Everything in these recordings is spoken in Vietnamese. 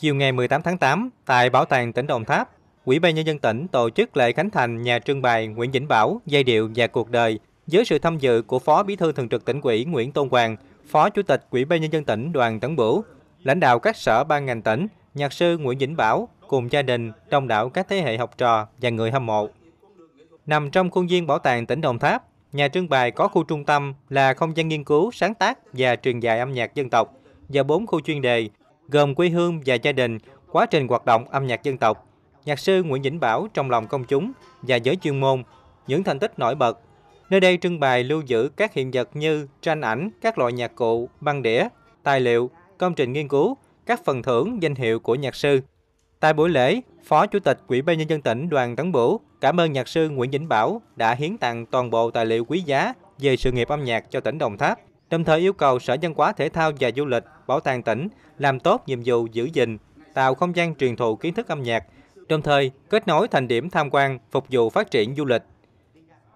Chiều ngày 18 tháng 8, tại Bảo tàng tỉnh Đồng Tháp, Ủy ban Nhân dân tỉnh tổ chức lễ khánh thành nhà trưng bày Nguyễn Vĩnh Bảo, giai điệu và cuộc đời với sự tham dự của Phó Bí thư Thường trực tỉnh ủy Nguyễn Tôn Hoàng, Phó Chủ tịch Ủy ban Nhân dân tỉnh Đoàn Tấn Bửu, lãnh đạo các sở ban ngành tỉnh, nhạc sư Nguyễn Vĩnh Bảo cùng gia đình, đông đảo các thế hệ học trò và người hâm mộ. Nằm trong khuôn viên Bảo tàng tỉnh Đồng Tháp, nhà trưng bày có khu trung tâm là không gian nghiên cứu, sáng tác và truyền dạy âm nhạc dân tộc, và 4 khu chuyên đề, gồm quê hương và gia đình, quá trình hoạt động âm nhạc dân tộc, nhạc sư Nguyễn Vĩnh Bảo trong lòng công chúng và giới chuyên môn, những thành tích nổi bật. Nơi đây trưng bày lưu giữ các hiện vật như tranh ảnh, các loại nhạc cụ, băng đĩa, tài liệu, công trình nghiên cứu, các phần thưởng, danh hiệu của nhạc sư. Tại buổi lễ, Phó Chủ tịch Ủy ban nhân dân tỉnh Đoàn Tấn Bửu cảm ơn nhạc sư Nguyễn Vĩnh Bảo đã hiến tặng toàn bộ tài liệu quý giá về sự nghiệp âm nhạc cho tỉnh Đồng Tháp đồng thời yêu cầu Sở Văn hóa Thể thao và Du lịch, Bảo tàng tỉnh làm tốt nhiệm vụ giữ gìn, tạo không gian truyền thụ kiến thức âm nhạc, đồng thời kết nối thành điểm tham quan phục vụ phát triển du lịch.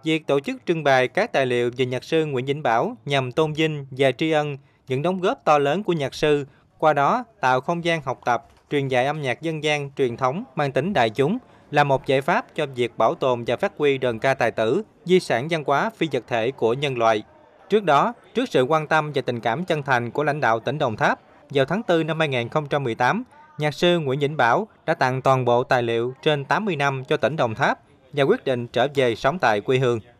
Việc tổ chức trưng bày các tài liệu về nhạc sư Nguyễn Vĩnh Bảo nhằm tôn vinh và tri ân những đóng góp to lớn của nhạc sư, qua đó tạo không gian học tập, truyền dạy âm nhạc dân gian truyền thống mang tính đại chúng là một giải pháp cho việc bảo tồn và phát huy đờn ca tài tử, di sản văn hóa phi vật thể của nhân loại. Trước đó, trước sự quan tâm và tình cảm chân thành của lãnh đạo tỉnh Đồng Tháp, vào tháng 4 năm 2018, nhạc sư Nguyễn Vĩnh Bảo đã tặng toàn bộ tài liệu trên 80 năm cho tỉnh Đồng Tháp và quyết định trở về sống tại quê hương.